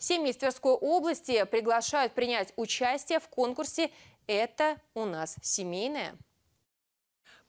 Семьи из Тверской области приглашают принять участие в конкурсе «Это у нас семейное».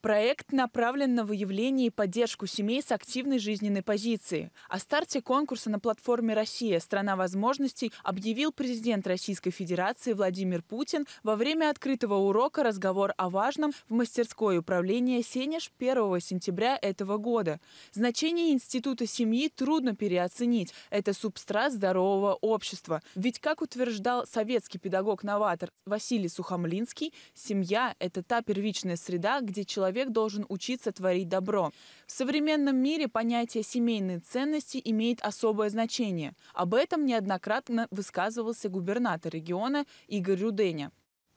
Проект направлен на выявление и поддержку семей с активной жизненной позицией. О старте конкурса на платформе «Россия. Страна возможностей» объявил президент Российской Федерации Владимир Путин во время открытого урока «Разговор о важном» в мастерской управления «Сенеж» 1 сентября этого года. Значение института семьи трудно переоценить. Это субстрат здорового общества. Ведь, как утверждал советский педагог-новатор Василий Сухомлинский, семья – это та первичная среда, где человек человек должен учиться творить добро. В современном мире понятие семейной ценности имеет особое значение. Об этом неоднократно высказывался губернатор региона Игорь Руденя.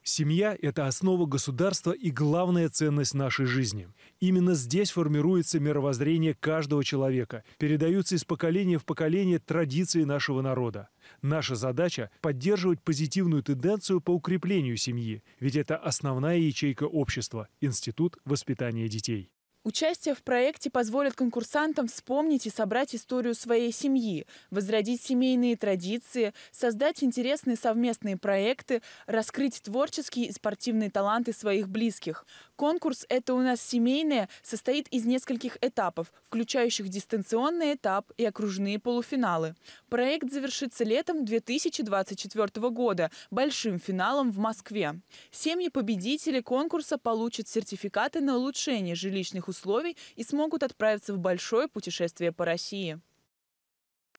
Семья – это основа государства и главная ценность нашей жизни. Именно здесь формируется мировоззрение каждого человека, передаются из поколения в поколение традиции нашего народа. Наша задача – поддерживать позитивную тенденцию по укреплению семьи, ведь это основная ячейка общества – Институт воспитания детей. Участие в проекте позволит конкурсантам вспомнить и собрать историю своей семьи, возродить семейные традиции, создать интересные совместные проекты, раскрыть творческие и спортивные таланты своих близких. Конкурс «Это у нас семейное» состоит из нескольких этапов, включающих дистанционный этап и окружные полуфиналы. Проект завершится летом 2024 года большим финалом в Москве. Семьи победителей конкурса получат сертификаты на улучшение жилищных условий условий и смогут отправиться в большое путешествие по России.